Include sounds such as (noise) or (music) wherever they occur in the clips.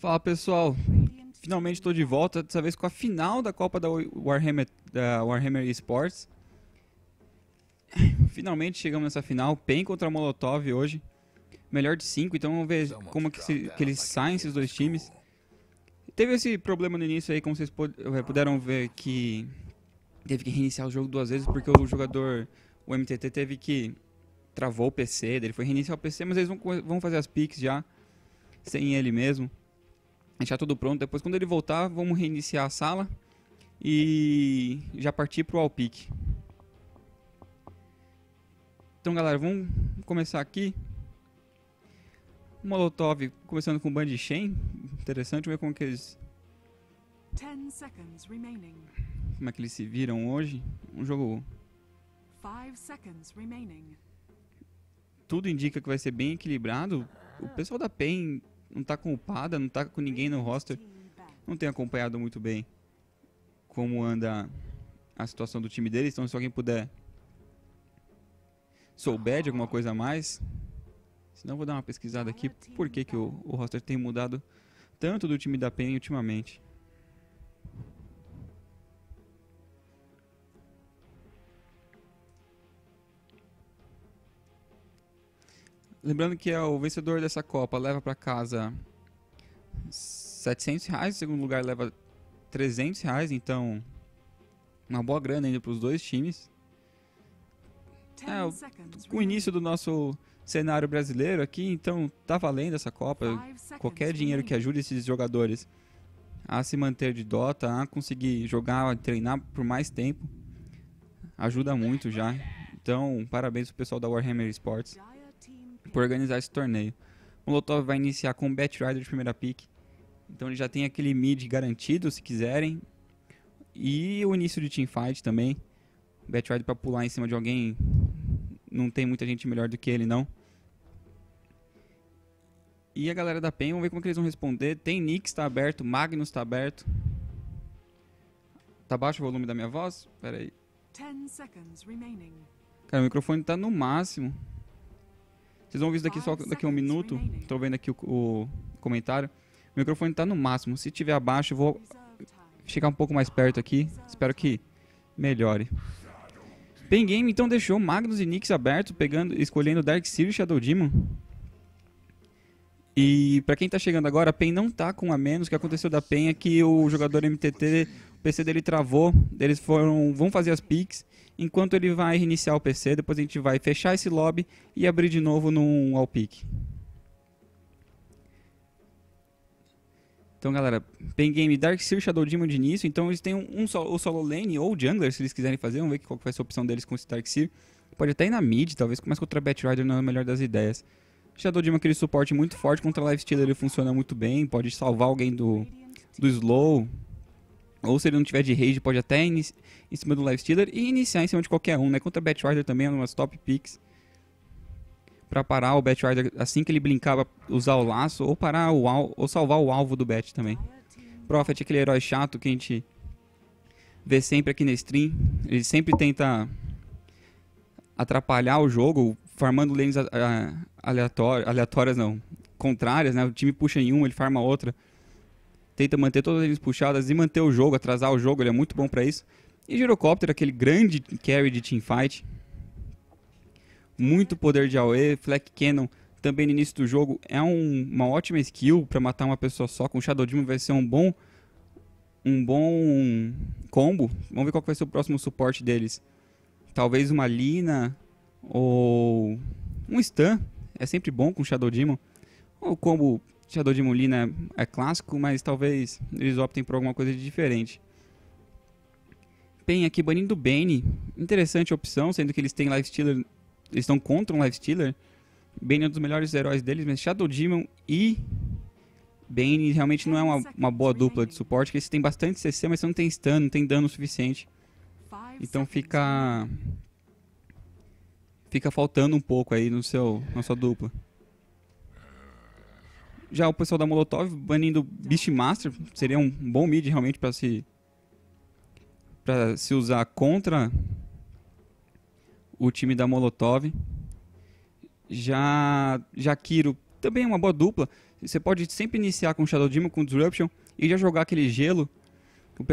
Fala pessoal, finalmente estou de volta, dessa vez com a final da Copa da Warhammer, da Warhammer Esports. (laughs) Finalmente chegamos nessa final, PEN contra Molotov hoje, melhor de 5, então vamos ver como que, se, que eles saem esses dois times. Teve esse problema no início aí, como vocês eh, puderam ver, que teve que reiniciar o jogo duas vezes porque o jogador, o MTT, teve que travou o PC, ele foi reiniciar o PC, mas eles vão, vão fazer as piques já, sem ele mesmo deixar tudo pronto. Depois, quando ele voltar, vamos reiniciar a sala e já partir para o Alpique. Então, galera, vamos começar aqui. Molotov, começando com o Band Chain. Interessante ver como que eles... Como é que eles se viram hoje. Um jogo... Tudo indica que vai ser bem equilibrado. O pessoal da PEN não tá com o Pada, não tá com ninguém no roster. Não tem acompanhado muito bem como anda a situação do time deles, então se alguém puder souber de alguma coisa a mais, senão vou dar uma pesquisada aqui por que, que o, o roster tem mudado tanto do time da PEN ultimamente. Lembrando que é o vencedor dessa Copa leva para casa 700 reais, em segundo lugar leva 300 reais, então uma boa grana ainda para os dois times. É, o, o início do nosso cenário brasileiro aqui, então tá valendo essa Copa. Qualquer dinheiro que ajude esses jogadores a se manter de Dota, a conseguir jogar, a treinar por mais tempo, ajuda muito já. Então, parabéns pro pessoal da Warhammer Sports por organizar esse torneio. O Molotov vai iniciar com o Batrider de primeira pick. Então ele já tem aquele mid garantido, se quiserem. E o início de teamfight também. O Bet pra pular em cima de alguém. Não tem muita gente melhor do que ele, não. E a galera da PEN, vamos ver como é que eles vão responder. Tem Nix tá aberto, Magnus tá aberto. Tá baixo o volume da minha voz? Pera aí. Cara, o microfone tá no máximo. Vocês vão ver isso daqui só daqui a um minuto. Estou vendo aqui o, o comentário. O microfone está no máximo. Se tiver abaixo, eu vou chegar um pouco mais perto aqui. Espero que melhore. Pen Game então deixou Magnus e Nix aberto, pegando, escolhendo Dark Seer e Shadow Demon. E para quem está chegando agora, a PEN não está com a menos. O que aconteceu da PEN é que o jogador MTT, o PC dele travou. Eles foram, vão fazer as picks enquanto ele vai reiniciar o PC, depois a gente vai fechar esse lobby e abrir de novo num Alpic. Então, galera, Pen Game Dark Seal Shadow Demon de início. Então, eles têm um, um solo, o solo lane ou jungler, se eles quiserem fazer. Vamos ver qual vai ser a opção deles com esse Dark Pode até ir na mid, talvez, mas contra Batrider, não é a melhor das ideias. Shadow Demon, aquele suporte muito forte. Contra Lifestealer ele funciona muito bem. Pode salvar alguém do, do slow. Ou se ele não tiver de rage, pode até em cima do stealer e iniciar em cima de qualquer um, né? Contra Batrider também, é umas top picks. Pra parar o Batrider assim que ele blinkava, usar o laço, ou parar o al ou salvar o alvo do Bat também. Prophet é aquele herói chato que a gente vê sempre aqui na stream. Ele sempre tenta atrapalhar o jogo, farmando lanes aleatórias, aleatórias não, contrárias, né? O time puxa em uma, ele farma outra tenta manter todas as puxadas e manter o jogo, atrasar o jogo, ele é muito bom para isso. E Girocóptero, aquele grande carry de teamfight. Muito poder de AoE, Fleck Cannon também no início do jogo é um, uma ótima skill para matar uma pessoa só com Shadow Demon vai ser um bom um bom combo. Vamos ver qual vai ser o próximo suporte deles. Talvez uma Lina ou um stun. É sempre bom com Shadow Demon. O combo Tirador de Molina é clássico, mas talvez eles optem por alguma coisa de diferente. Pen aqui banindo Bane. Interessante opção, sendo que eles têm Lifestealer. Eles estão contra um Lifestealer. Bane é um dos melhores heróis deles, mas Shadow Demon e Bane realmente não é uma, uma boa dupla de suporte, porque eles têm bastante CC, mas você não tem stun, não tem dano suficiente. Então fica. Fica faltando um pouco aí no seu, na sua dupla. Já o pessoal da Molotov banindo Beastmaster seria um bom mid realmente para se para se usar contra o time da Molotov. Já Kiro também é uma boa dupla. Você pode sempre iniciar com Shadow Demon com Disruption e já jogar aquele gelo.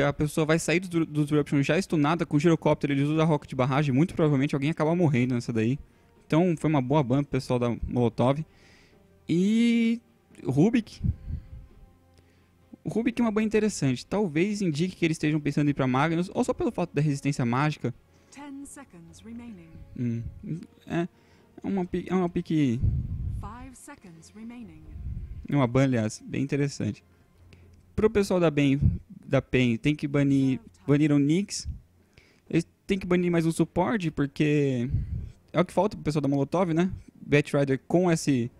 A pessoa vai sair do, do Disruption já estunada com o girocóptero, eles usam a rocket barragem, muito provavelmente alguém acaba morrendo nessa daí. Então foi uma boa ban pro pessoal da Molotov. E Rubik. O Rubik é uma banha interessante. Talvez indique que eles estejam pensando em ir pra Magnus, ou só pelo fato da resistência mágica. Hum. É, é uma, é uma pique. É uma ban, aliás, bem interessante. Pro pessoal da Ben da PEN, tem que banir. Baniram Nix. Eles têm que banir mais um suporte, porque. É o que falta pro pessoal da Molotov, né? Batrider Rider com esse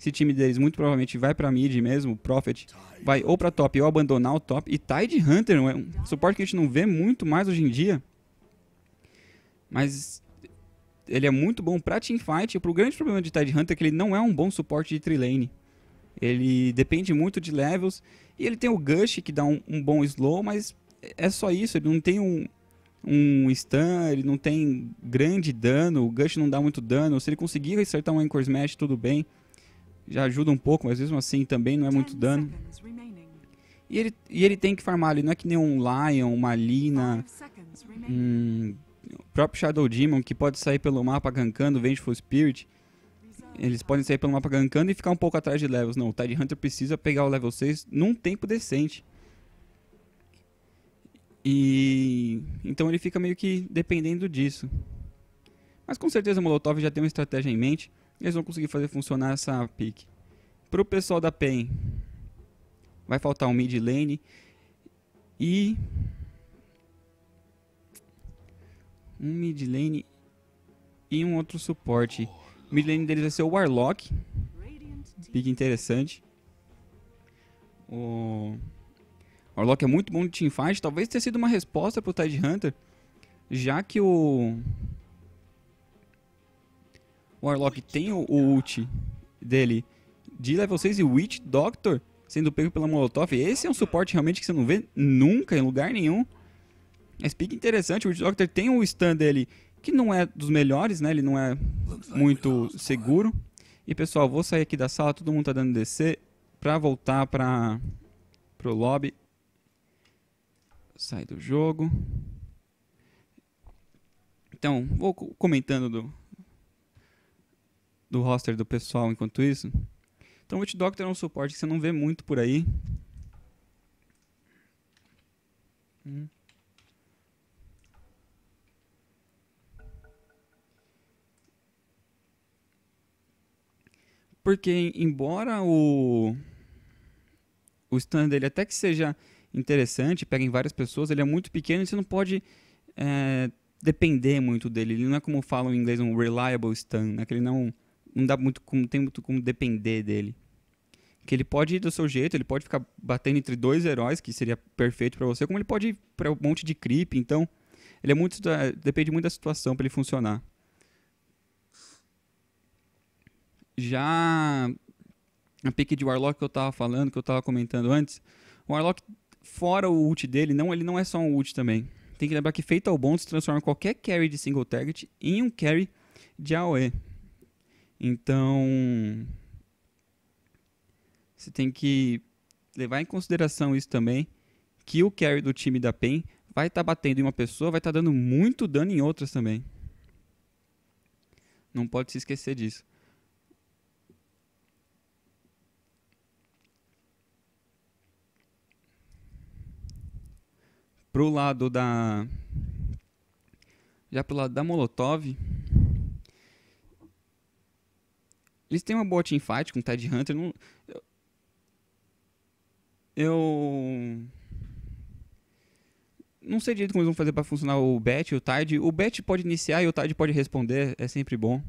esse time deles muito provavelmente vai para mid mesmo, Profit vai ou para top ou abandonar o top. E Tide Hunter é um suporte que a gente não vê muito mais hoje em dia. Mas ele é muito bom para teamfight. E grande problema de Tide Hunter é que ele não é um bom suporte de trilane. Ele depende muito de levels. E ele tem o Gush, que dá um, um bom slow, mas é só isso. Ele não tem um, um stun, ele não tem grande dano. O Gush não dá muito dano. Se ele conseguir acertar um Anchor Smash, tudo bem já ajuda um pouco, mas mesmo assim também não é muito dano. E ele, e ele tem que farmar ali, não é que nem um Lion, uma Lina, um próprio Shadow Demon, que pode sair pelo mapa gankando, Vengeful Spirit. Eles podem sair pelo mapa gankando e ficar um pouco atrás de levels. Não, o Tidehunter Hunter precisa pegar o level 6 num tempo decente. E então ele fica meio que dependendo disso. Mas com certeza o Molotov já tem uma estratégia em mente eles vão conseguir fazer funcionar essa pick. Para o pessoal da PEN, vai faltar um mid lane e um mid lane e um outro suporte. O mid lane deles vai ser o Warlock. Pick interessante. O Warlock é muito bom de teamfight. Talvez tenha sido uma resposta pro Tide Hunter. Já que o o Warlock tem o, o ult dele de level 6 e o Witch Doctor sendo pego pela Molotov. Esse é um suporte realmente que você não vê nunca em lugar nenhum. Mas pique interessante, o Witch Doctor tem o stun dele que não é dos melhores, né? Ele não é muito seguro. E pessoal, vou sair aqui da sala, todo mundo tá dando DC pra voltar pra, pro lobby. Sai do jogo. Então, vou comentando do, do roster do pessoal enquanto isso. Então o Witch Doctor é um suporte que você não vê muito por aí. Hum. Porque embora o o stand dele até que seja interessante, pega em várias pessoas, ele é muito pequeno e você não pode é, depender muito dele. Ele não é como falam em inglês um reliable stand, né? que ele não não dá muito como, tem muito como depender dele. Que ele pode ir do seu jeito, ele pode ficar batendo entre dois heróis, que seria perfeito para você, como ele pode ir para um monte de creep, então ele é muito depende muito da situação para ele funcionar. Já a pick de Warlock que eu tava falando, que eu tava comentando antes, o Warlock fora o ult dele, não, ele não é só um ult também. Tem que lembrar que ao Bond se transforma qualquer carry de single target em um carry de AoE. Então, você tem que levar em consideração isso também, que o carry do time da PEN vai estar tá batendo em uma pessoa, vai estar tá dando muito dano em outras também. Não pode se esquecer disso. Pro lado da já pro lado da Molotov, eles têm uma boa teamfight com o Tide Hunter. Não... Eu... Não sei direito como eles vão fazer para funcionar o bet e o Tide. O bet pode iniciar e o Tide pode responder. É sempre bom.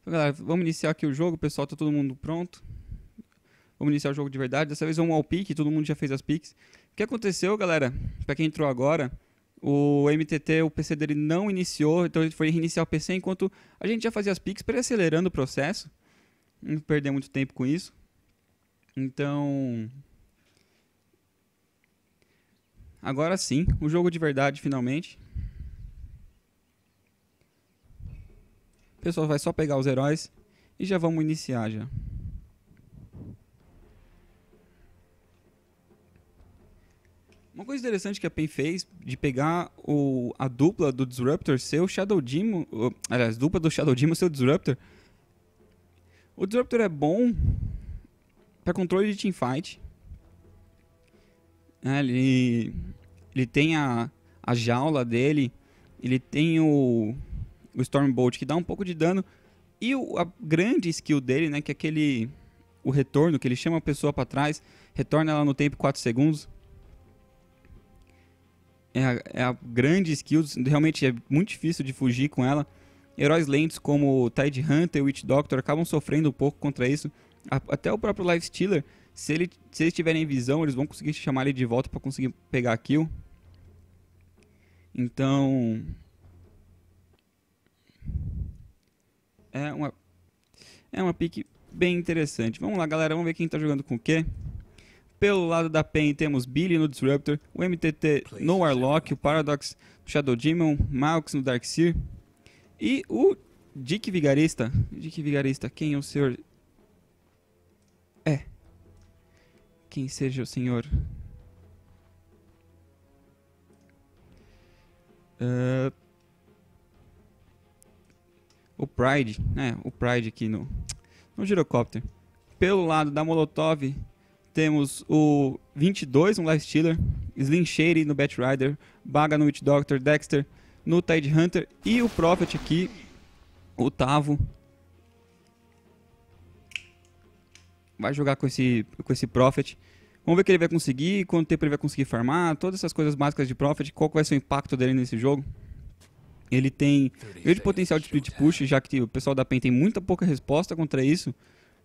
Então, galera, vamos iniciar aqui o jogo. Pessoal, tá todo mundo pronto. Vamos iniciar o jogo de verdade. Dessa vez vamos ao pique. Todo mundo já fez as piques. O que aconteceu, galera? Para quem entrou agora o MTT, o PC dele não iniciou, então ele foi reiniciar o PC enquanto a gente já fazia as pics para acelerando o processo, não perder muito tempo com isso. Então, agora sim, o jogo de verdade finalmente. O pessoal vai só pegar os heróis e já vamos iniciar já. Uma coisa interessante que a PEN fez de pegar o, a dupla do Disruptor ser o Shadow Demon. Ou, aliás, a dupla do Shadow Demon ser o Disruptor. O Disruptor é bom para controle de teamfight. É, ele, ele tem a, a jaula dele. Ele tem o, o Stormbolt que dá um pouco de dano. E o, a grande skill dele, né, que é aquele. O retorno, que ele chama a pessoa para trás, retorna ela no tempo 4 segundos é a, é a grande skill, realmente é muito difícil de fugir com ela. Heróis lentos como Tide Hunter e Witch Doctor acabam sofrendo um pouco contra isso. Até o próprio Life Stealer, se, ele, se eles tiverem visão, eles vão conseguir chamar ele de volta para conseguir pegar a kill. Então. É uma. É uma pick bem interessante. Vamos lá, galera, vamos ver quem está jogando com o quê. Pelo lado da PEN temos Billy no Disruptor, o MTT no Warlock, o Paradox no Shadow Demon, Malx no Darkseer e o Dick Vigarista. Dick Vigarista, quem é o senhor? É. Quem seja o senhor? Uh... O Pride, né? O Pride aqui no, no girocóptero. Pelo lado da Molotov, temos o 22, um Life Stealer, Slim Shady no Bat Rider, Baga no Witch Doctor, Dexter no Tide Hunter e o Prophet aqui, o Tavo. Vai jogar com esse, com esse Prophet. Vamos ver o que ele vai conseguir, quanto tempo ele vai conseguir farmar, todas essas coisas básicas de Prophet, qual vai ser o impacto dele nesse jogo. Ele tem grande potencial de split push, já que o pessoal da PEN tem muita pouca resposta contra isso.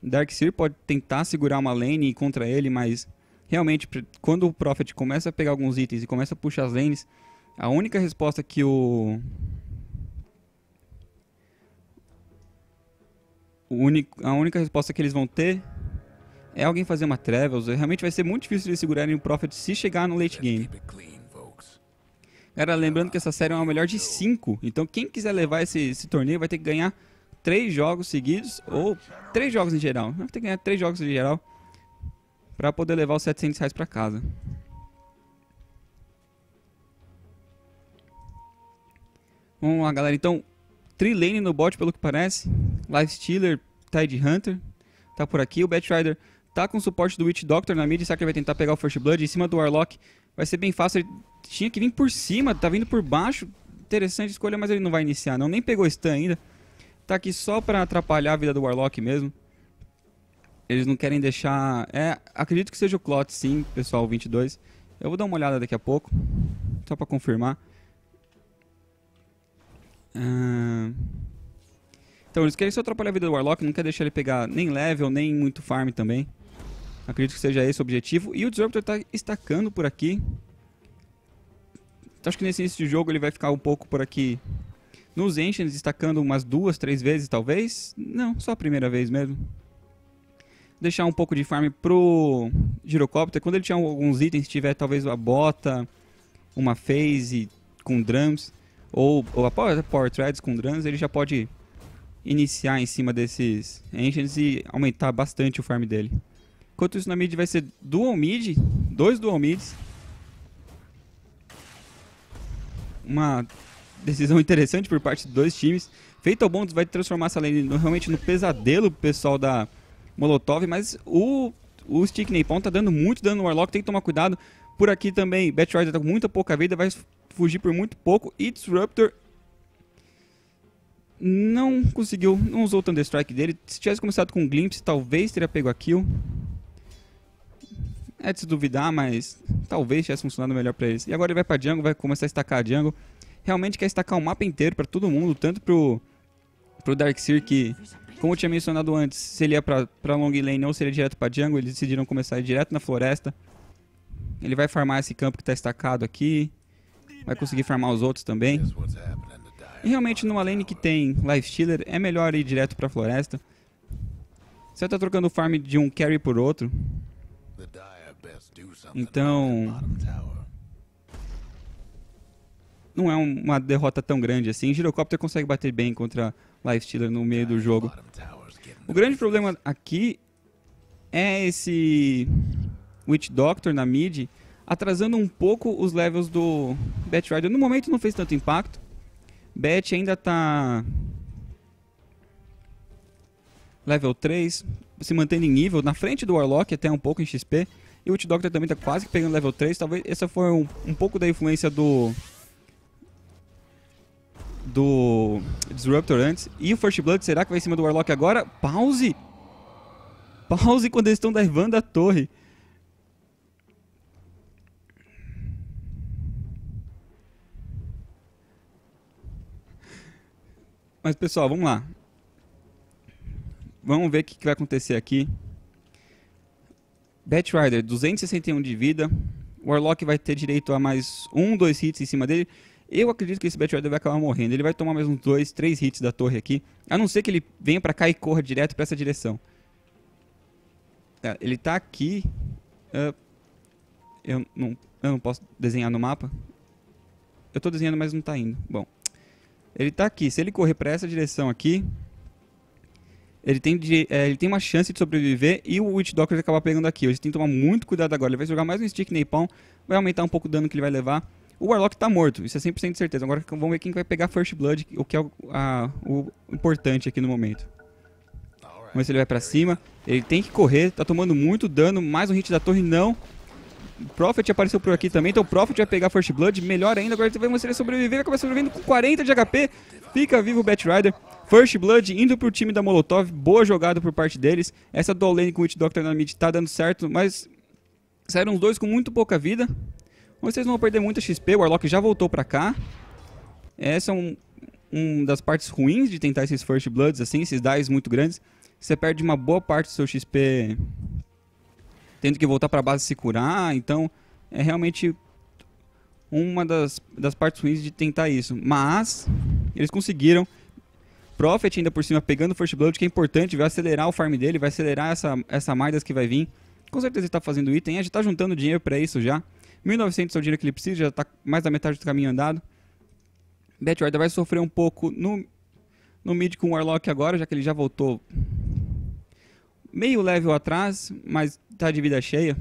Darkseer pode tentar segurar uma lane contra ele, mas realmente, quando o Prophet começa a pegar alguns itens e começa a puxar as lanes, a única resposta que o. o único, a única resposta que eles vão ter é alguém fazer uma Travels. É, realmente vai ser muito difícil eles segurarem o Prophet se chegar no late game. Cara, lembrando que essa série é uma melhor de 5, então quem quiser levar esse, esse torneio vai ter que ganhar três jogos seguidos, ou três jogos em geral. Né? Tem que ganhar três jogos em geral para poder levar os 700 reais para casa. Vamos lá, galera. Então, Trilane no bot, pelo que parece. Lifestealer, Tide Hunter. Tá por aqui. O Batrider tá com suporte do Witch Doctor na mid. Será que ele vai tentar pegar o First Blood em cima do Warlock? Vai ser bem fácil. Ele tinha que vir por cima, tá vindo por baixo. Interessante escolha, mas ele não vai iniciar, não. Nem pegou stun ainda tá aqui só para atrapalhar a vida do Warlock mesmo. Eles não querem deixar... É, acredito que seja o Clot, sim, pessoal, 22. Eu vou dar uma olhada daqui a pouco, só para confirmar. Então, eles querem só atrapalhar a vida do Warlock, não quer deixar ele pegar nem level, nem muito farm também. Acredito que seja esse o objetivo. E o Disruptor está estacando por aqui. Então, acho que nesse início de jogo ele vai ficar um pouco por aqui nos Ancients, destacando umas duas, três vezes talvez. Não, só a primeira vez mesmo. Deixar um pouco de farm pro Girocopter. Quando ele tiver alguns itens, tiver talvez uma bota, uma phase com drums, ou, ou a power, threads com drums, ele já pode iniciar em cima desses engines e aumentar bastante o farm dele. Enquanto isso na mid vai ser dual mid, dois dual mids. Uma decisão interessante por parte de dois times. Feito ao bom, vai transformar essa lane realmente no pesadelo pessoal da Molotov, mas o, o Stickney Napalm tá dando muito dano no Warlock, tem que tomar cuidado. Por aqui também, Batrider tá com muita pouca vida, vai fugir por muito pouco. E Disruptor não conseguiu, não usou o Thunderstrike dele. Se tivesse começado com Glimpse, talvez teria pego a kill. É de se duvidar, mas talvez tivesse funcionado melhor pra eles. E agora ele vai pra jungle, vai começar a estacar a jungle realmente quer estacar o mapa inteiro para todo mundo, tanto pro, pro Darkseer que, como eu tinha mencionado antes, se ele ia pra, pra Long Lane ou se ele ia direto pra Jungle, eles decidiram começar direto na floresta. Ele vai farmar esse campo que tá estacado aqui, vai conseguir farmar os outros também. E realmente numa lane que tem Lifestealer, é melhor ir direto pra floresta. Você tá trocando o farm de um carry por outro. Então, não é uma derrota tão grande assim. Girocopter consegue bater bem contra Lifestealer no meio do jogo. O grande problema aqui é esse Witch Doctor na mid, atrasando um pouco os levels do Batrider. No momento não fez tanto impacto. Bat ainda está level 3, se mantendo em nível, na frente do Warlock até um pouco em XP. E o Witch Doctor também está quase pegando level 3, talvez essa foi um, um pouco da influência do do Disruptor antes. E o First Blood, será que vai em cima do Warlock agora? Pause! Pause quando eles estão derivando a torre. Mas pessoal, vamos lá. Vamos ver o que, que vai acontecer aqui. Batrider, 261 de vida. Warlock vai ter direito a mais um, dois hits em cima dele. Eu acredito que esse Batrider vai acabar morrendo. Ele vai tomar mais uns dois, três hits da torre aqui. A não ser que ele venha pra cá e corra direto pra essa direção. É, ele tá aqui. Uh, eu, não, eu não posso desenhar no mapa. Eu tô desenhando, mas não tá indo. Bom. Ele tá aqui. Se ele correr pra essa direção aqui... Ele tem, de, é, ele tem uma chance de sobreviver e o Witch Doctor acabar pegando aqui. Ele tem que tomar muito cuidado agora. Ele vai jogar mais um Stick Napalm. Vai aumentar um pouco o dano que ele vai levar. O Warlock tá morto, isso é 100% de certeza. Agora vamos ver quem vai pegar First Blood, o que é o, a, o importante aqui no momento. Vamos ver se ele vai pra cima. Ele tem que correr, tá tomando muito dano. Mais um hit da torre, não. Prophet apareceu por aqui também, então o Prophet vai pegar First Blood, melhor ainda, agora vai mostrar ele sobreviver, começar sobrevivendo com 40 de HP, fica vivo o Batrider, First Blood indo pro time da Molotov, boa jogada por parte deles, essa dual lane com o Hit Doctor na mid tá dando certo, mas saíram os dois com muito pouca vida, vocês vão perder muita XP, o Warlock já voltou pra cá. Essa é uma um das partes ruins de tentar esses First Bloods, assim, esses dives muito grandes. Você perde uma boa parte do seu XP tendo que voltar pra base se curar, então é realmente uma das, das partes ruins de tentar isso. Mas eles conseguiram. Profit ainda por cima pegando o First Blood, que é importante, vai acelerar o farm dele, vai acelerar essa, essa Midas que vai vir. Com certeza ele está fazendo item, gente está juntando dinheiro para isso já. 1.900 é o dinheiro que ele precisa, já está mais da metade do caminho andado. Betwarda vai sofrer um pouco no, no mid com o Warlock agora, já que ele já voltou meio level atrás, mas está de vida cheia.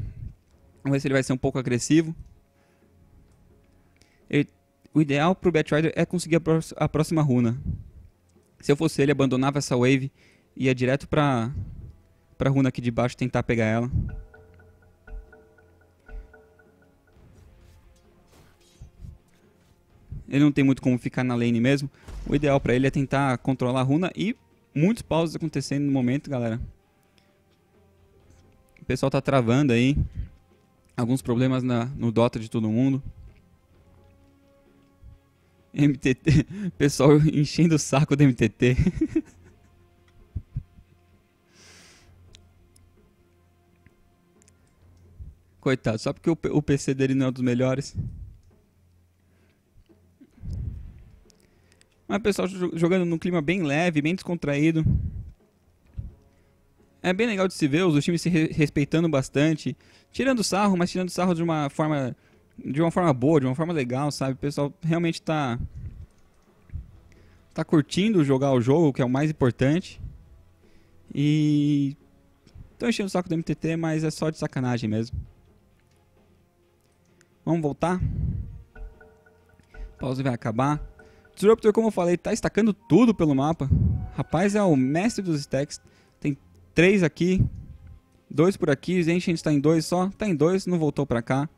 Vamos ver se ele vai ser um pouco agressivo. Ele, o ideal para o Batrider é conseguir a, a, próxima runa. Se eu fosse ele, abandonava essa wave e ia direto para a runa aqui de baixo tentar pegar ela. ele não tem muito como ficar na lane mesmo. O ideal para ele é tentar controlar a runa e muitos pausos acontecendo no momento, galera. O pessoal tá travando aí. Alguns problemas na, no Dota de todo mundo. MTT, (laughs) pessoal enchendo o saco do MTT. (laughs) Coitado, só porque o, o PC dele não é um dos melhores. Mas o pessoal jogando num clima bem leve, bem descontraído. É bem legal de se ver, os times se respeitando bastante, tirando sarro, mas tirando sarro de uma forma de uma forma boa, de uma forma legal, sabe? O pessoal realmente tá tá curtindo jogar o jogo, que é o mais importante. E tô enchendo o saco do MTT, mas é só de sacanagem mesmo. Vamos voltar? A pausa vai acabar. Disruptor, como eu falei, tá estacando tudo pelo mapa. Rapaz, é o mestre dos stacks. Tem três aqui, dois por aqui. Ancient está em dois só. Tá em dois, não voltou pra cá.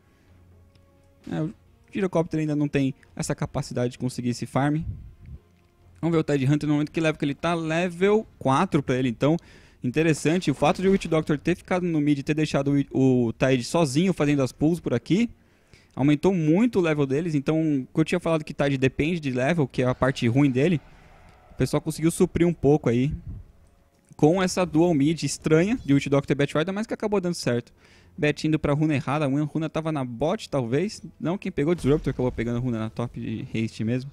É, o Girocopter ainda não tem essa capacidade de conseguir esse farm. Vamos ver o Ted Hunter no momento que level que ele tá. Level 4 pra ele, então. Interessante. O fato de o Witch Doctor ter ficado no mid e ter deixado o, o Tide sozinho fazendo as pulls por aqui Aumentou muito o level deles, então, que eu tinha falado que Tide tá depende de level, que é a parte ruim dele, o pessoal conseguiu suprir um pouco aí com essa dual mid estranha de Ult Doctor e Batrider, mas que acabou dando certo. Bet indo pra runa errada, a runa tava na bot, talvez. Não, quem pegou o Disruptor acabou pegando a runa na top de haste mesmo.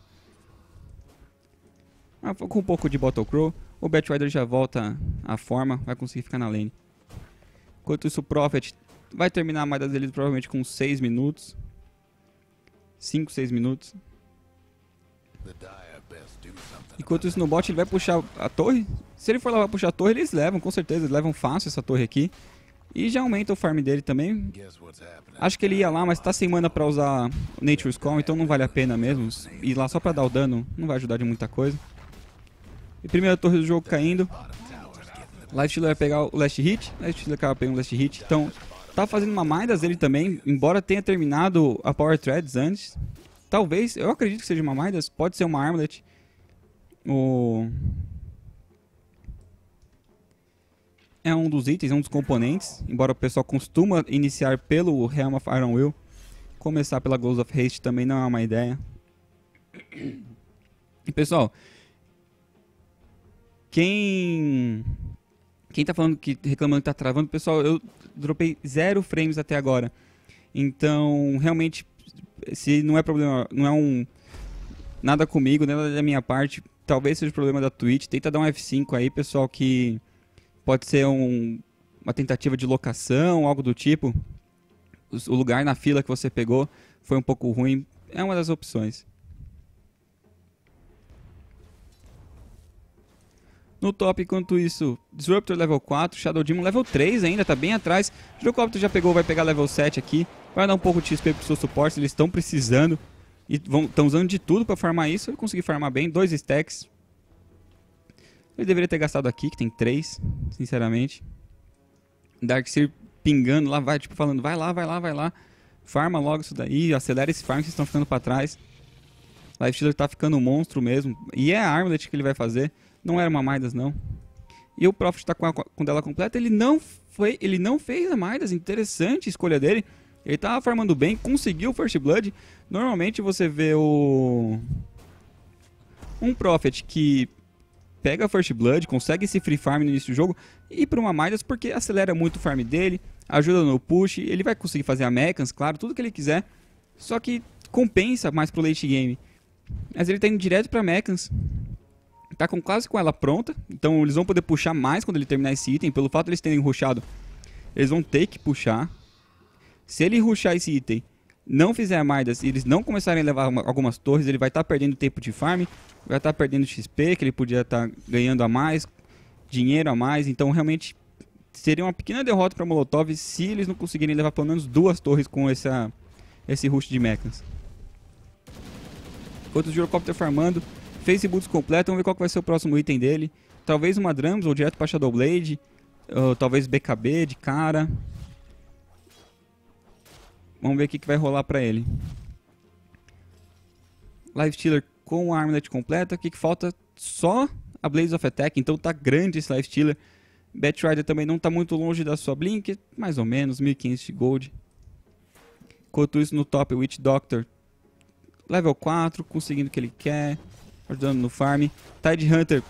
Ah, com um pouco de Bottle Crow, o Batrider já volta à forma, vai conseguir ficar na lane. Enquanto isso, o Prophet vai terminar a mais das elites provavelmente com 6 minutos. 5, 6 minutos. Enquanto isso no bot ele vai puxar a torre. Se ele for lá pra puxar a torre, eles levam, com certeza, eles levam fácil essa torre aqui. E já aumenta o farm dele também. Acho que ele ia lá, mas tá sem mana pra usar Nature's Call, então não vale a pena mesmo. Ir lá só pra dar o dano não vai ajudar de muita coisa. E primeira torre do jogo caindo. Light vai pegar o Last Hit. Light acaba pegando o Last Hit, então tá fazendo uma Midas ele também, embora tenha terminado a Power Threads antes. Talvez, eu acredito que seja uma Midas, pode ser uma Armlet. O... É um dos itens, é um dos componentes, embora o pessoal costuma iniciar pelo Realm of Iron Will. Começar pela Ghost of Haste também não é uma ideia. E pessoal, quem quem tá falando que reclamando que tá travando, pessoal, eu dropei zero frames até agora. Então, realmente, se não é problema, não é um nada comigo, nada da minha parte, talvez seja problema da Twitch. Tenta dar um F5 aí, pessoal, que pode ser um, uma tentativa de locação, algo do tipo. O lugar na fila que você pegou foi um pouco ruim. É uma das opções. No top, enquanto isso, Disruptor level 4, Shadow Demon level 3 ainda, tá bem atrás. Girocopter já pegou, vai pegar level 7 aqui. Vai dar um pouco de XP pro seu suporte, eles estão precisando. E estão usando de tudo pra farmar isso. Eu consegui farmar bem, dois stacks. Ele deveria ter gastado aqui, que tem 3, sinceramente. Darkseer pingando lá, vai, tipo, falando, vai lá, vai lá, vai lá. Farma logo isso daí, acelera esse farm que vocês estão ficando pra trás. Life tá ficando um monstro mesmo. E é a Armlet que ele vai fazer. Não era uma Midas, não. E o Profit tá com, a, com dela completa. Ele não, foi, ele não fez a Midas. Interessante a escolha dele. Ele tava farmando bem, conseguiu o First Blood. Normalmente você vê o... Um Prophet que pega First Blood, consegue esse free farm no início do jogo, e para uma Midas porque acelera muito o farm dele, ajuda no push, ele vai conseguir fazer a mechans, claro, tudo que ele quiser, só que compensa mais pro late game. Mas ele tá indo direto para mechans, tá com, quase com ela pronta. Então eles vão poder puxar mais quando ele terminar esse item. Pelo fato de eles terem ruxado, eles vão ter que puxar. Se ele ruxar esse item, não fizer mardas e eles não começarem a levar uma, algumas torres, ele vai estar tá perdendo tempo de farm, vai estar tá perdendo XP, que ele podia estar tá ganhando a mais, dinheiro a mais. Então realmente seria uma pequena derrota para Molotov se eles não conseguirem levar pelo menos duas torres com essa, esse rush de mechas. Enquanto o Eurocopter farmando, Facebook reboots completo, vamos ver qual vai ser o próximo item dele. Talvez uma Drums ou direto pra Shadowblade. Ou talvez BKB de cara. Vamos ver o que, que vai rolar pra ele. Lifestealer com a Armlet completa. O que, que falta? Só a Blaze of Attack. Então tá grande esse Lifestealer. Batrider também não tá muito longe da sua Blink. Mais ou menos, 1500 gold. Enquanto isso no top, Witch Doctor. Level 4, conseguindo o que ele quer ajudando no farm. Tide Hunter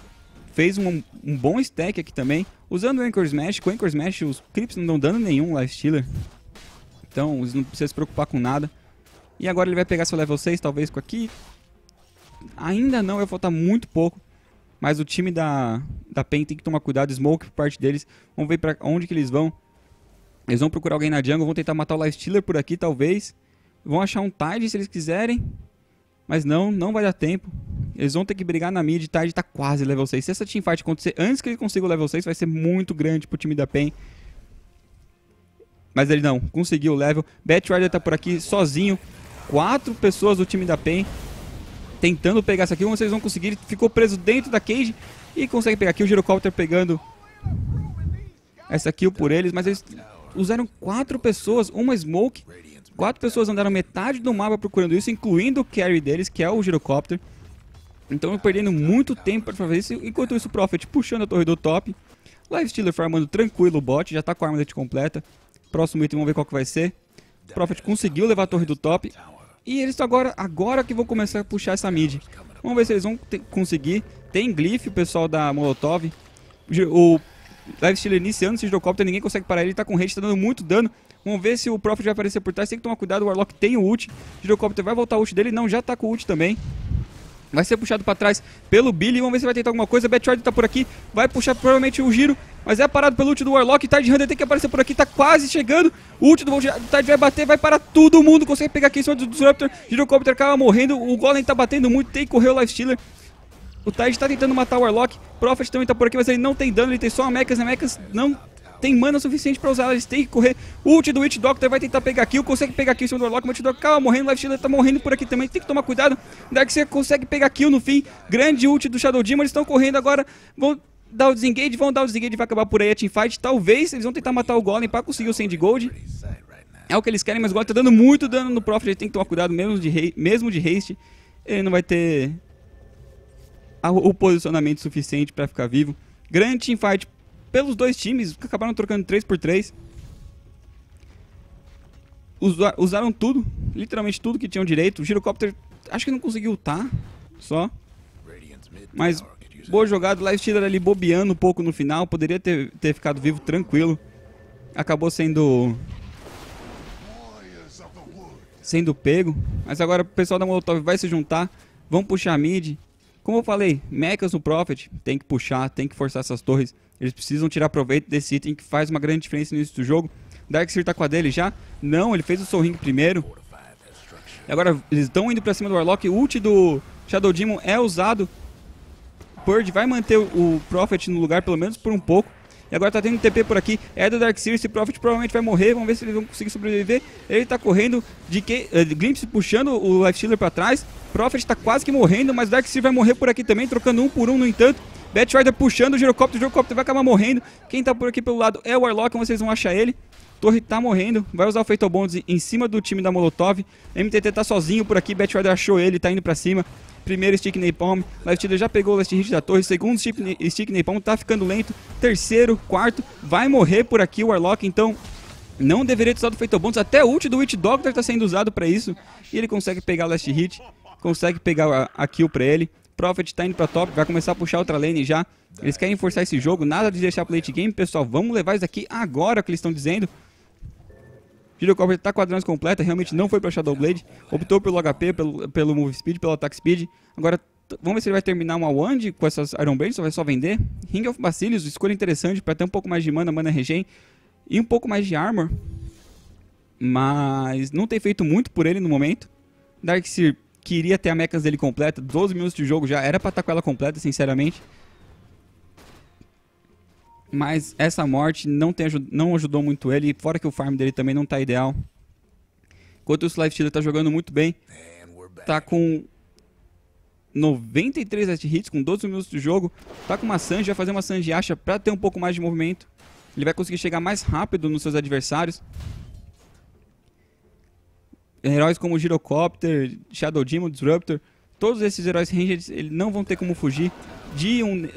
fez um, um, bom stack aqui também. Usando o Anchor Smash, com o Anchor Smash os Crips não dão dano nenhum Stealer. Então eles não precisam se preocupar com nada. E agora ele vai pegar seu level 6, talvez com aqui. Ainda não, vai faltar muito pouco. Mas o time da, da PEN tem que tomar cuidado. Smoke por parte deles. Vamos ver pra onde que eles vão. Eles vão procurar alguém na jungle. Vão tentar matar o Lifestealer por aqui, talvez. Vão achar um Tide se eles quiserem. Mas não, não vai dar tempo. Eles vão ter que brigar na mid, tá? Ele tá quase level 6. Se essa teamfight acontecer antes que ele consiga o level 6, vai ser muito grande pro time da PEN. Mas ele não, conseguiu o level. Batrider tá por aqui sozinho. Quatro pessoas do time da PEN tentando pegar essa kill. Mas vocês vão conseguir. Ele ficou preso dentro da cage e consegue pegar aqui. O Girocopter pegando essa kill por eles. Mas eles usaram quatro pessoas, uma smoke. Quatro pessoas andaram metade do mapa procurando isso, incluindo o carry deles, que é o Girocopter. Então eu perdendo muito tempo para fazer isso. Enquanto isso, o Prophet puxando a torre do top. Live farmando tranquilo o bot, já tá com a armadilha completa. Próximo item, vamos ver qual que vai ser. O Prophet conseguiu levar a torre do top. E eles agora, agora que vão começar a puxar essa mid. Vamos ver se eles vão conseguir. Tem Glyph, o pessoal da Molotov. O Lifestealer iniciando esse hidrocóptero, ninguém consegue parar ele, tá com rage, tá dando muito dano. Vamos ver se o Prophet vai aparecer por trás, tem que tomar cuidado, o Warlock tem o ult. O vai voltar o ult dele, não, já tá com o ult também. Vai ser puxado para trás pelo Billy. Vamos ver se vai tentar alguma coisa. Batchard tá por aqui. Vai puxar provavelmente o giro. Mas é parado pelo ult do Warlock. Tide Hunter tem que aparecer por aqui. Tá quase chegando. O ult do Tide vai bater. Vai para todo mundo. Consegue pegar aqui em cima do Disruptor. Girocopter acaba morrendo. O Golem tá batendo muito. Tem que correr o Lifestealer. O Tide tá tentando matar o Warlock. Prophet também tá por aqui, mas ele não tem dano. Ele tem só a Mechas. A Mechas não tem mana suficiente pra usar, eles têm que correr. Ult do Witch Doctor vai tentar pegar kill, consegue pegar kill em cima do Warlock, o Witch Doctor acaba morrendo, o Shield tá morrendo por aqui também, tem que tomar cuidado. Daí que você consegue pegar kill no fim, grande ult do Shadow Demon, eles estão correndo agora, vão dar o desengage, vão dar o desengage, vai acabar por aí a teamfight, talvez eles vão tentar matar o Golem pra conseguir o Sand Gold. É o que eles querem, mas o Golem tá dando muito dano no Profit, ele tem que tomar cuidado mesmo de, mesmo de haste, ele não vai ter o posicionamento suficiente para ficar vivo. Grande teamfight pelos dois times, que acabaram trocando 3 por 3 Usaram tudo, literalmente tudo que tinham direito. O girocopter acho que não conseguiu ultar, só. Mas boa jogada, o Life Stealer ali bobeando um pouco no final, poderia ter, ter ficado vivo tranquilo. Acabou sendo... Sendo pego, mas agora o pessoal da Molotov vai se juntar, vão puxar a mid, como eu falei, mechas no Profit tem que puxar, tem que forçar essas torres. Eles precisam tirar proveito desse item que faz uma grande diferença no início do jogo. Darkseer tá com a dele já? Não, ele fez o Soul Ring primeiro. E agora eles estão indo pra cima do Warlock. O ult do Shadow Demon é usado. Purge vai manter o Prophet no lugar pelo menos por um pouco. E agora tá tendo TP por aqui. É do Dark Series. Prophet provavelmente vai morrer. Vamos ver se eles vão conseguir sobreviver. Ele tá correndo de que. Uh, Glimpse puxando o Shiller pra trás. Prophet tá quase que morrendo, mas Dark Series vai morrer por aqui também, trocando um por um, no entanto. Batrider puxando o girocóptero, o girocóptero vai acabar morrendo. Quem tá por aqui pelo lado é o Warlock, vocês vão achar ele. Torre tá morrendo, vai usar o Fatal Bonds em cima do time da Molotov. MTT tá sozinho por aqui, Batrider achou ele, tá indo pra cima. Primeiro Stick Napalm, Left já pegou o Last Hit da torre. Segundo Stick Napalm, tá ficando lento. Terceiro, quarto, vai morrer por aqui o Warlock, então... Não deveria ter usado o Fatal Bonds, até o ult do Witch Doctor tá sendo usado pra isso. E ele consegue pegar o Last Hit, consegue pegar a, a kill pra ele. Prophet tá indo pra top, vai começar a puxar outra lane já. Eles querem forçar esse jogo, nada de deixar pro late game, pessoal. Vamos levar isso aqui agora, é o que eles estão dizendo. Hero Corps está com a completa, realmente não foi para Shadow Blade, optou pelo HP, pelo, pelo Move Speed, pelo Attack Speed. Agora, vamos ver se ele vai terminar uma Wand com essas Iron Bands, só vai só vender. Ring of Basilius, escolha interessante para ter um pouco mais de mana, mana regen e um pouco mais de armor. Mas não tem feito muito por ele no momento. Darkseer queria ter a mechas dele completa, 12 minutos de jogo já, era para estar tá com ela completa, sinceramente mas essa morte não, tem, não ajudou muito ele, fora que o farm dele também não tá ideal. Enquanto o Slife Stealer tá jogando muito bem, tá com 93 net hits com 12 minutos de jogo, tá com uma Sanji, vai fazer uma Sanji acha pra ter um pouco mais de movimento. Ele vai conseguir chegar mais rápido nos seus adversários. Heróis como Girocopter, Shadow Demon, Disruptor, todos esses heróis rangers eles não vão ter como fugir de um,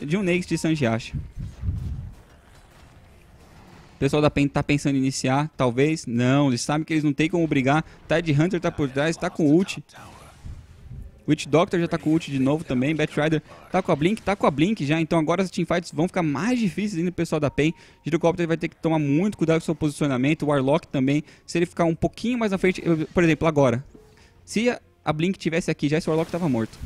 de um Next de Sanjiasha. O pessoal da PEN tá pensando em iniciar, talvez. Não, eles sabem que eles não tem como brigar. Tide Hunter tá por trás, tá com ult. Witch Doctor já tá com ult de novo também. Batrider tá com a Blink, tá com a Blink já. Então agora as teamfights vão ficar mais difíceis ainda pro pessoal da PEN. Girocopter vai ter que tomar muito cuidado com o seu posicionamento. Warlock também. Se ele ficar um pouquinho mais na frente, por exemplo, agora. Se a Blink tivesse aqui já, esse Warlock tava morto.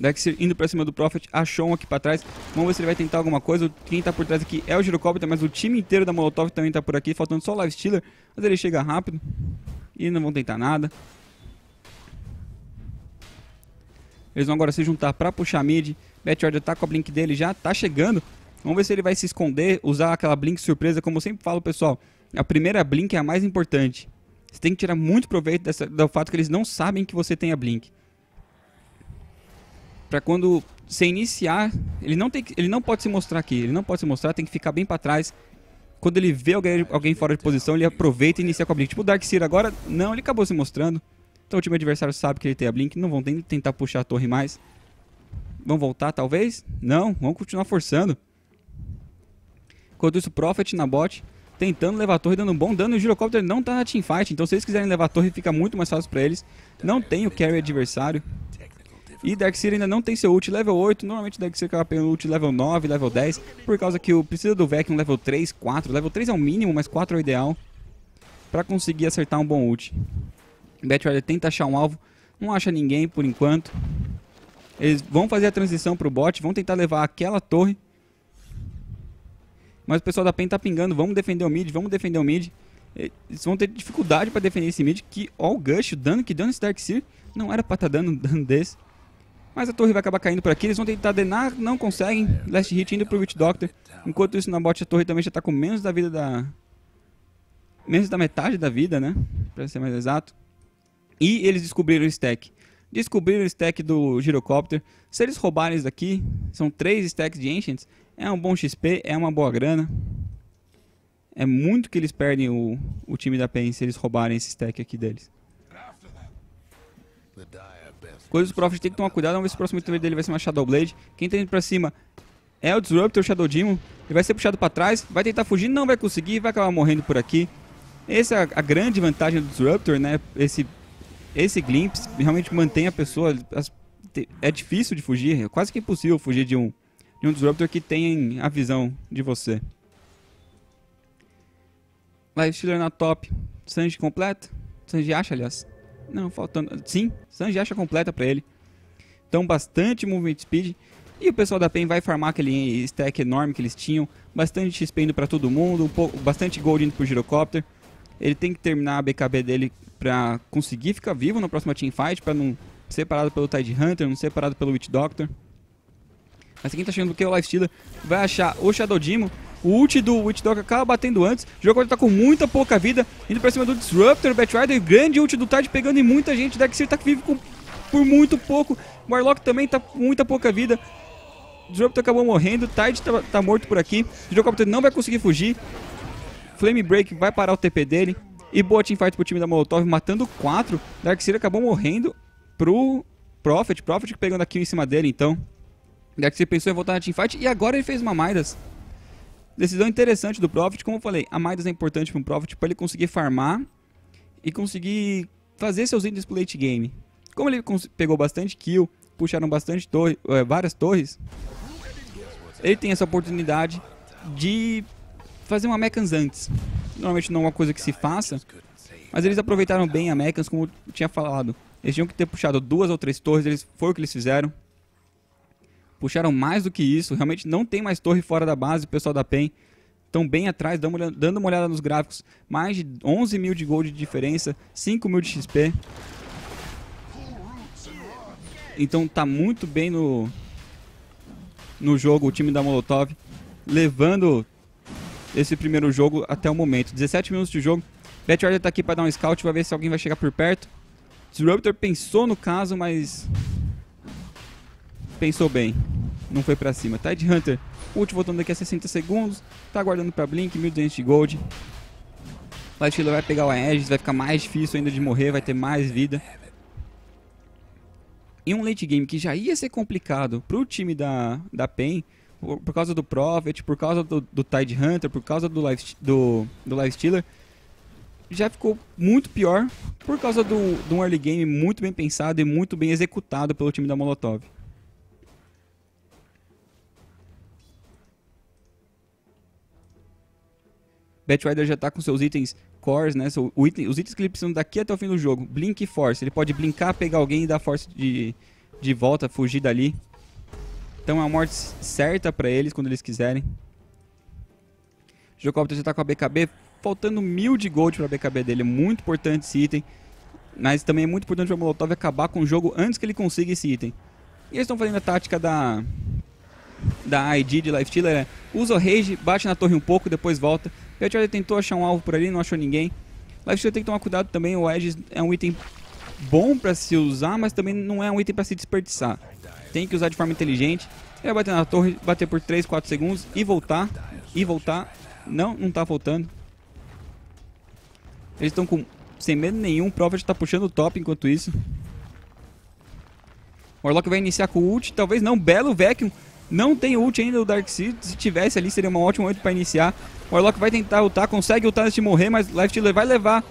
Dexter indo pra cima do Prophet, achou um aqui pra trás. Vamos ver se ele vai tentar alguma coisa. Quem tá por trás aqui é o Girocopter, mas o time inteiro da Molotov também tá por aqui, faltando só o Live Mas ele chega rápido e não vão tentar nada. Eles vão agora se juntar para puxar mid. Betiordia tá com a blink dele já, tá chegando. Vamos ver se ele vai se esconder, usar aquela blink surpresa. Como eu sempre falo, pessoal, a primeira blink é a mais importante. Você tem que tirar muito proveito dessa, do fato que eles não sabem que você tem a blink. Para quando você iniciar, ele não, tem que, ele não pode se mostrar aqui. Ele não pode se mostrar, tem que ficar bem para trás. Quando ele vê alguém, alguém fora de posição, ele aproveita e inicia com a blink. Tipo o Darkseer agora, não, ele acabou se mostrando. Então o time adversário sabe que ele tem a Blink, não vão tentar puxar a torre mais. Vão voltar, talvez? Não, vão continuar forçando. Enquanto isso, Prophet na bot, tentando levar a torre, dando um bom dano. E o Girocopter não tá na teamfight, então se eles quiserem levar a torre, fica muito mais fácil pra eles. Não tem o carry adversário. E Darkseer ainda não tem seu ult level 8. Normalmente Darkseer acaba pegando ult level 9, level 10. Por causa que o precisa do Vec um level 3, 4. Level 3 é o mínimo, mas 4 é o ideal. Pra conseguir acertar um bom ult. Batrider tenta achar um alvo, não acha ninguém por enquanto. Eles vão fazer a transição para o bot, vão tentar levar aquela torre. Mas o pessoal da PEN tá pingando, vamos defender o mid, vamos defender o mid. Eles vão ter dificuldade para defender esse mid, que ó o gush, o dano que dano esse Darkseer. Não era para estar tá dando um (laughs) dano desse. Mas a torre vai acabar caindo por aqui, eles vão tentar denar, não conseguem. Last hit indo pro Witch Doctor. Enquanto isso na bot a torre também já tá com menos da vida da... Menos da metade da vida, né? Pra ser mais exato. E eles descobriram o stack. Descobriram o stack do girocopter Se eles roubarem isso daqui, são três stacks de Ancients, é um bom XP, é uma boa grana. É muito que eles perdem o, o time da PEN se eles roubarem esse stack aqui deles. Coisas do Prophet tem que tomar cuidado, vamos ver se o próximo item dele vai ser uma Shadow Blade. Quem tá indo pra cima é o Disruptor, o Shadow Demon. Ele vai ser puxado pra trás, vai tentar fugir, não vai conseguir, vai acabar morrendo por aqui. Essa é a, a grande vantagem do Disruptor, né? Esse esse glimpse realmente mantém a pessoa. As, é difícil de fugir, é quase que impossível fugir de um, de um Disruptor que tem a visão de você. Lifestealer na top. Sanji completa? Sanji acha, aliás. Não, faltando. Sim, Sanji acha completa pra ele. Então, bastante movement speed. E o pessoal da PEN vai farmar aquele stack enorme que eles tinham. Bastante XP indo pra todo mundo. Um pouco, bastante gold indo pro girocóptero. Ele tem que terminar a BKB dele para conseguir ficar vivo na próxima teamfight, para não ser separado pelo Tide Hunter, não ser separado pelo Witch Doctor. Mas quem tá achando que é o Lifestealer vai achar o Shadow Demon. O ult do Witch Doctor acaba batendo antes. O jogo tá com muita pouca vida. Indo pra cima do Disruptor, Batrider. Grande ult do Tide pegando em muita gente. O Dexter tá vivo com, por muito pouco. O Warlock também tá com muita pouca vida. O Disruptor acabou morrendo. O Tide tá, tá morto por aqui. O Jocopter não vai conseguir fugir. Flame Break vai parar o TP dele. E boa teamfight pro time da Molotov, matando 4. Darkseid acabou morrendo pro Prophet. Prophet pegando a kill em cima dele, então. Darkseid pensou em voltar na teamfight e agora ele fez uma Midas. Decisão interessante do Prophet. Como eu falei, a Midas é importante pro Prophet para ele conseguir farmar e conseguir fazer seus índices pro late game. Como ele pegou bastante kill, puxaram bastante torre, eh, várias torres, ele tem essa oportunidade de fazer uma Mechans antes. Normalmente não é uma coisa que se faça, mas eles aproveitaram bem a Mechans, como eu tinha falado. Eles tinham que ter puxado duas ou três torres, eles, foi o que eles fizeram. Puxaram mais do que isso, realmente não tem mais torre fora da base, o pessoal da PEN. Estão bem atrás, dando uma, olhada, dando uma olhada nos gráficos. Mais de 11 mil de gold de diferença, 5 mil de XP. Então tá muito bem no, no jogo o time da Molotov. Levando esse primeiro jogo até o momento. 17 minutos de jogo. Batcharger tá aqui para dar um scout, vai ver se alguém vai chegar por perto. Disruptor pensou no caso, mas pensou bem. Não foi para cima. Tide Hunter, ult voltando daqui a 60 segundos. Tá aguardando para Blink, 1200 de gold. Lightfielder vai pegar o Aegis, vai ficar mais difícil ainda de morrer, vai ter mais vida. Em um late game que já ia ser complicado pro time da, da PEN, por, por causa do Prophet, por causa do, do Tide Hunter, por causa do Life, do, do Life Stealer, já ficou muito pior por causa do, de um early game muito bem pensado e muito bem executado pelo time da Molotov. Batrider já está com seus itens cores, né? Item, os itens que ele precisa daqui até o fim do jogo. Blink e Force. Ele pode blinkar, pegar alguém e dar Force de, de volta, fugir dali. Então é uma morte certa para eles quando eles quiserem. Jocopter já tá com a BKB. Faltando mil de gold pra BKB dele. Muito importante esse item. Mas também é muito importante pra Molotov acabar com o jogo antes que ele consiga esse item. E eles estão fazendo a tática da da ID de Lifestealer é usa o rage, bate na torre um pouco, depois volta. Petard tentou achar um alvo por ali, não achou ninguém. Lifestealer tem que tomar cuidado também, o Edge é um item bom para se usar, mas também não é um item para se desperdiçar tem que usar de forma inteligente. Ele vai bater na torre, bater por 3, 4 segundos e voltar. E voltar. Não, não tá voltando. Eles estão com sem medo nenhum. O Prophet tá puxando o top enquanto isso. O Warlock vai iniciar com o ult. Talvez não. Belo Vacuum. Não tem ult ainda o Seed. Se tivesse ali, seria uma ótima oito para iniciar. O Warlock vai tentar ultar. Consegue ultar antes de morrer, mas Life vai levar.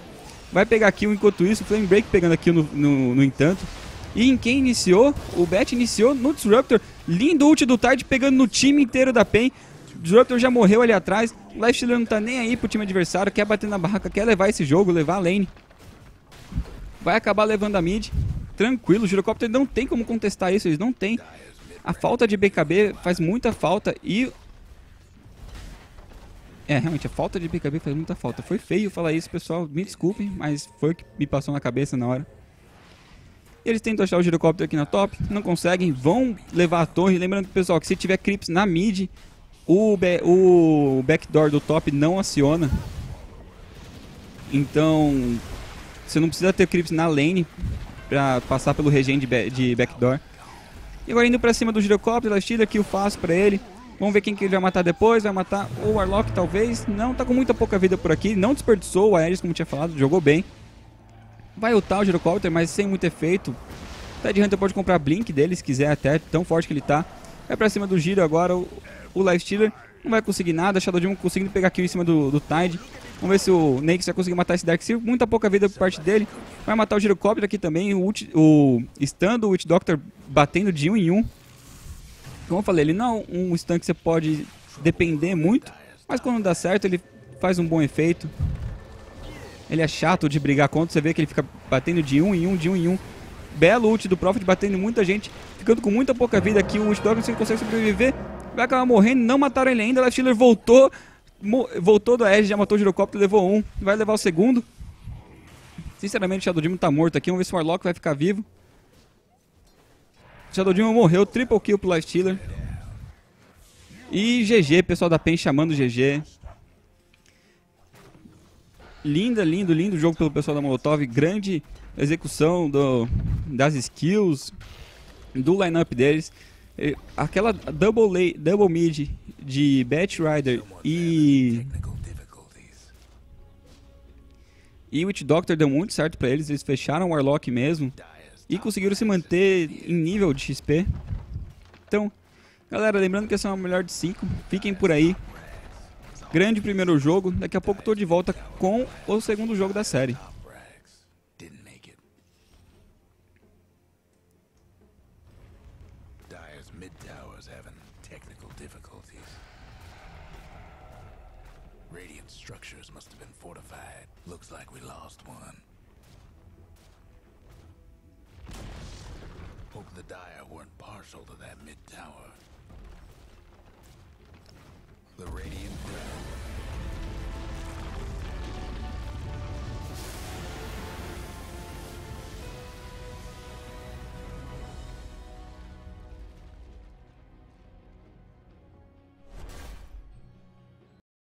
Vai pegar kill enquanto isso. Flame Break pegando a kill no, no, no entanto. E em quem iniciou? O Bet iniciou no Disruptor. Lindo ult do Tide pegando no time inteiro da PEN. Disruptor já morreu ali atrás. O Lifestealer não tá nem aí pro time adversário. Quer bater na barraca, quer levar esse jogo, levar a lane. Vai acabar levando a mid. Tranquilo, o Girocopter não tem como contestar isso, eles não tem. A falta de BKB faz muita falta e... É, realmente, a falta de BKB faz muita falta. Foi feio falar isso, pessoal. Me desculpem, mas foi o que me passou na cabeça na hora. Eles tentam achar o girocóptero aqui na top, não conseguem, vão levar a torre. Lembrando, pessoal, que se tiver creeps na mid, o, o backdoor do top não aciona. Então, você não precisa ter creeps na lane pra passar pelo regen de, de backdoor. E agora indo pra cima do girocóptero, ela tira aqui o fácil pra ele. Vamos ver quem que ele vai matar depois. Vai matar o Warlock, talvez. Não, tá com muita pouca vida por aqui. Não desperdiçou o Ares, como tinha falado. Jogou bem vai ultar o Girocopter, mas sem muito efeito. Ted Hunter pode comprar Blink dele, se quiser até, tão forte que ele tá. Vai é pra cima do Giro agora, o, o Lifestealer não vai conseguir nada. Shadow Demon conseguindo pegar kill em cima do, do Tide. Vamos ver se o Nakes vai conseguir matar esse Dark Seal. Muita pouca vida por parte dele. Vai matar o Girocopter aqui também. O, ulti, o stun do Witch Doctor batendo de um em um. Como eu falei, ele não é um stun que você pode depender muito. Mas quando dá certo, ele faz um bom efeito. Ele é chato de brigar contra, você vê que ele fica batendo de um em um, de um em um. Belo ult do Profit batendo muita gente, ficando com muita pouca vida aqui. O Storm não consegue sobreviver, vai acabar morrendo, não mataram ele ainda. Left Healer voltou, voltou da Edge, já matou o girocóptero, levou um, vai levar o segundo. Sinceramente, o Shadow Demon tá morto aqui, vamos ver se o Warlock vai ficar vivo. O Shadow Demon morreu, triple kill pro Life Stealer. E GG, pessoal da PEN chamando GG linda, lindo, lindo jogo pelo pessoal da Molotov. Grande execução do, das skills, do lineup deles. Aquela double, lay, double mid de Bat Rider e. E Witch Doctor deu muito certo para eles, eles fecharam o Warlock mesmo e conseguiram se manter em nível de XP. Então, galera, lembrando que essa é uma melhor de 5, fiquem por aí. Grande primeiro jogo, daqui a pouco estou de volta com o segundo jogo da série.